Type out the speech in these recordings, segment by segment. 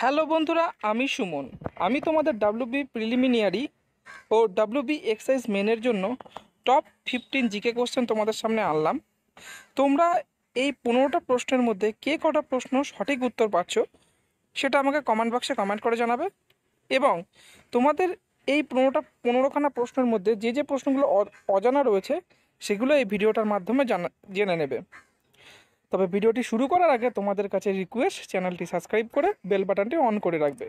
hello বন্ধুরা আমি সুমন আমি তোমাদের ডাব্লুবি প্রিলিমিনিয়ারি ও ডাব্লুবি এক্সাইজ মেনের জন্য টপ ফিফটিন জিকে কোশ্চেন তোমাদের সামনে আনলাম তোমরা এই পনেরোটা প্রশ্নের মধ্যে কে কটা প্রশ্ন সঠিক উত্তর পাচ্ছ সেটা আমাকে কমেন্ট বক্সে কমেন্ট করে জানাবে এবং তোমাদের এই পনেরোটা পনেরোখানা প্রশ্নের মধ্যে যে যে প্রশ্নগুলো অজানা রয়েছে সেগুলো এই ভিডিওটার মাধ্যমে জানা জেনে নেবে তবে ভিডিওটি শুরু করার আগে তোমাদের কাছে রিকোয়েস্ট চ্যানেলটি সাবস্ক্রাইব করে বেল বাটনটি অন করে রাখবে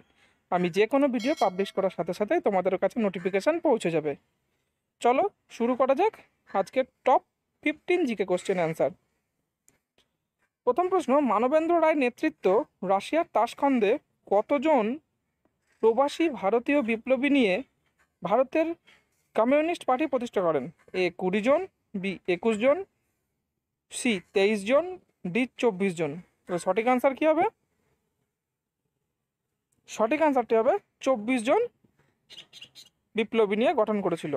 আমি যে কোনো ভিডিও পাবলিশ করার সাথে সাথে তোমাদের কাছে নোটিফিকেশান পৌঁছে যাবে চলো শুরু করা যাক আজকের top fifteen GK question answer প্রথম প্রশ্ন মানবেন্দ্র রায় নেতৃত্ব রাশিয়ার তাসখন্দে কতজন প্রবাসী ভারতীয় বিপ্লবী নিয়ে ভারতের কমিউনিস্ট পার্টি প্রতিষ্ঠা করেন এ কুড়ি জন বি একুশ জন সি তেইশ জন ডি চব্বিশ জন তো সঠিক আনসার কি হবে সঠিক আনসারটি হবে চব্বিশ জন বিপ্লবী নিয়ে গঠন করেছিল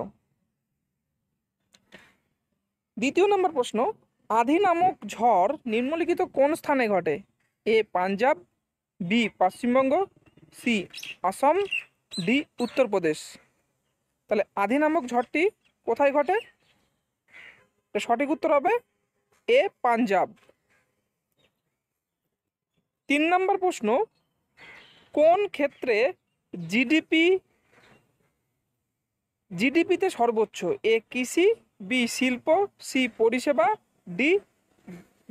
দ্বিতীয় নম্বর প্রশ্ন আধি নামক ঝড় নিম্নলিখিত কোন স্থানে ঘটে A Punjab B Paschimbanga C Assam D Uttar Pradesh তাহলে আধি নামক ঝড়টি কোথায় ঘটে সঠিক উত্তর হবে এ পাঞ্জাব তিন নম্বর প্রশ্ন কোন ক্ষেত্রে জিডিপি জিডিপিতে সর্বোচ্চ এ কৃষি বি শিল্প সি পরিষেবা ডি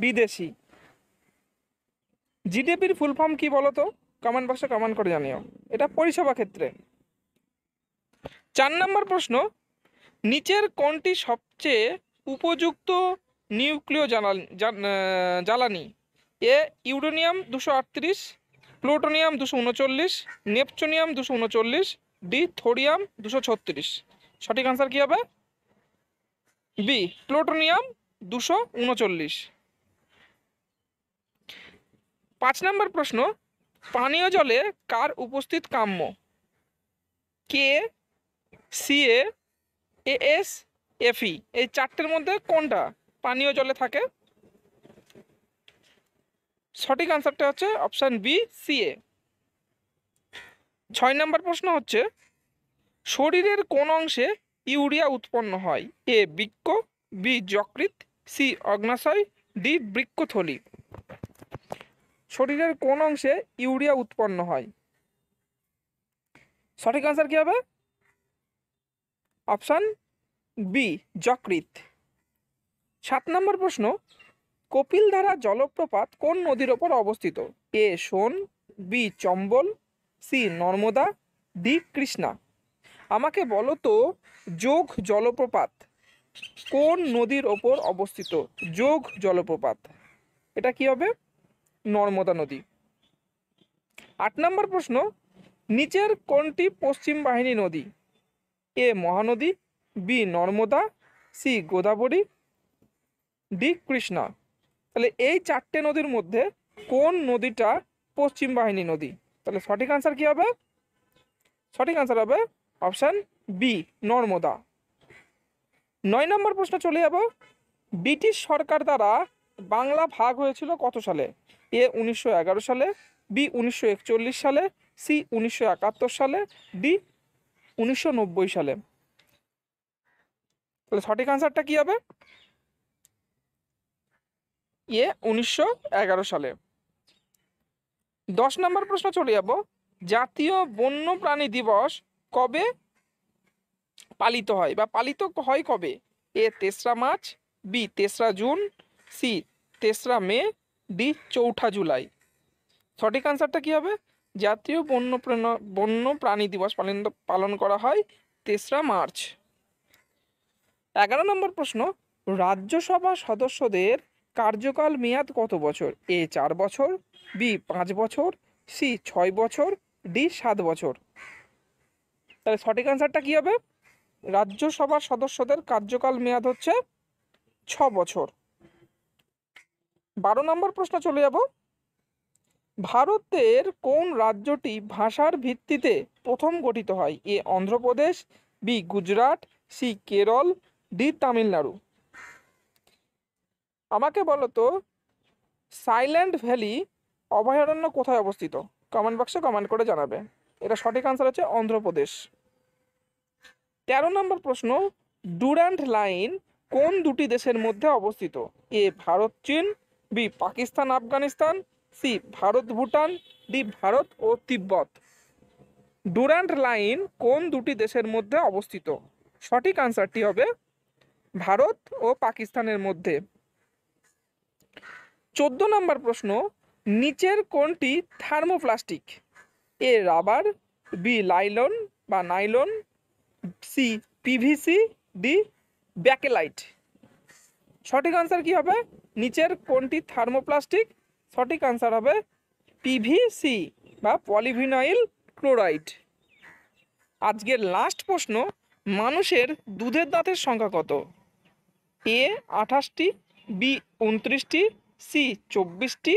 বিদেশি জিডিপির ফুল ফর্ম কী বলো তো কমেন্ট বক্সে কমেন্ট করে জানিও এটা পরিষেবা ক্ষেত্রে চার নম্বর প্রশ্ন নিচের কোনটি সবচেয়ে উপযুক্ত নিউক্লিয় জ্বালানি এ ইউরেনিয়াম দুশো আটত্রিশ প্লুটোনিয়াম দুশো উনচল্লিশ নেপচুনিয়াম দুশো উনচল্লিশ ডি থোরিয়াম দুশো ছত্রিশ সঠিক আনসার কী হবে বি প্লুটোনিয়াম দুশো উনচল্লিশ পাঁচ নম্বর প্রশ্ন পানীয় জলে কার উপস্থিত কাম্য কে সিএ এস এফি এই চারটের মধ্যে কোনটা পানীয় জলে থাকে সঠিক আনসারটা হচ্ছে অপশান বি সিএ ছয় নম্বর প্রশ্ন হচ্ছে শরীরের কোন অংশে ইউরিয়া উৎপন্ন হয় এ বৃক্ষ বি যকৃত সি অগ্নাশয় ডি বৃক্ষথলি শরীরের কোন অংশে ইউরিয়া উৎপন্ন হয় সঠিক আনসার কী হবে অপশান বি যকৃত সাত নম্বর প্রশ্ন কপিলধারা জলপ্রপাত কোন নদীর ওপর অবস্থিত A Son B Chambal C Narmada D Krishna আমাকে বলো তো যোগ জলপ্রপাত কোন নদীর ওপর অবস্থিত যোগ জলপ্রপাত এটা কি হবে নর্মদা নদী আট নম্বর প্রশ্ন নিচের কোনটি পশ্চিম বাহিনী নদী A Mahanadi B Narmada C Godavari D Krishna তাহলে এই চারটে নদীর মধ্যে কোন নদীটা পশ্চিম বাহিনী নদী তাহলে সঠিক আনসার কি হবে সঠিক আনসার হবে অপশান বি নর্মদা নয় নম্বর প্রশ্ন চলে যাব ব্রিটিশ সরকার দ্বারা বাংলা ভাগ হয়েছিল কত সালে এ উনিশশো সালে বি উনিশশো সালে সি উনিশশো সালে ডি উনিশশো সালে তাহলে সঠিক আনসারটা কী হবে ইয়ে উনিশশো সালে দশ নম্বর প্রশ্ন চলে যাব জাতীয় বন্যপ্রাণী দিবস কবে পালিত হয় বা পালিত হয় কবে এ তেসরা মার্চ বি তেসরা জুন সি তেসরা মে ডি চৌঠা জুলাই সঠিক আনসারটা কী হবে জাতীয় বন্যপ্রাণ বন্যপ্রাণী দিবস পালন পালন করা হয় তেসরা মার্চ এগারো নম্বর প্রশ্ন রাজ্যসভা সদস্যদের কার্যকাল মেয়াদ কত বছর এ চার বছর বি পাঁচ বছর সি ছয় বছর ডি সাত বছর তাহলে সঠিক অ্যান্সারটা কী হবে রাজ্যসভার সদস্যদের কার্যকাল মেয়াদ হচ্ছে ছ বছর বারো নম্বর প্রশ্ন চলে যাব ভারতের কোন রাজ্যটি ভাষার ভিত্তিতে প্রথম গঠিত হয় A Andhra Pradesh B Gujarat C Kerala D Tamil Nadu আমাকে বলো তো সাইল্যান্ড ভ্যালি অভয়ারণ্য কোথায় অবস্থিত কমেন্ট বক্সে কমেন্ট করে জানাবে এটা সঠিক আনসার হচ্ছে অন্ধ্রপ্রদেশ তেরো নম্বর প্রশ্ন ডুরান্ড লাইন কোন দুটি দেশের মধ্যে অবস্থিত এ ভারত চীন B Pakistan Afghanistan C Bharat Bhutan D Bharat ও তিব্বত ডুরান্ড লাইন কোন দুটি দেশের মধ্যে অবস্থিত সঠিক আনসারটি হবে ভারত ও পাকিস্তানের মধ্যে চোদ্দ নম্বর প্রশ্ন নিচের কোনটি থার্মোপ্লাস্টিক এ রাবার বি লাইলন বা nylon C PVC D bakelite সঠিক আনসার কি হবে নিচের কোনটি থার্মোপ্লাস্টিক সঠিক আনসার হবে পিভিসি বা পলিভিনাইল ক্লোরাইড আজকের লাস্ট প্রশ্ন মানুষের দুধের দাঁতের সংখ্যা কত এ আঠাশটি বি উনত্রিশটি সি চব্বিশটি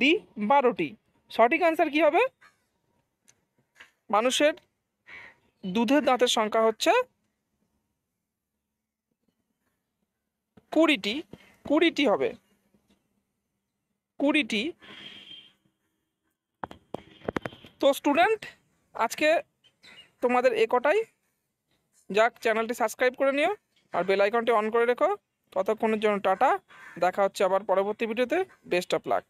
ডি বারোটি সঠিক অ্যান্সার কী হবে মানুষের দুধের দাঁতের সংখ্যা হচ্ছে কুড়িটি কুড়িটি হবে কুড়িটি তো স্টুডেন্ট আজকে তোমাদের একটাই যাক চ্যানেলটি সাবস্ক্রাইব করে নিও আর বেল আইকনটি অন করে রেখো ততক্ষণের জন্য টাটা দেখা হচ্ছে আবার পরবর্তী ভিডিওতে বেস্ট অফ লাক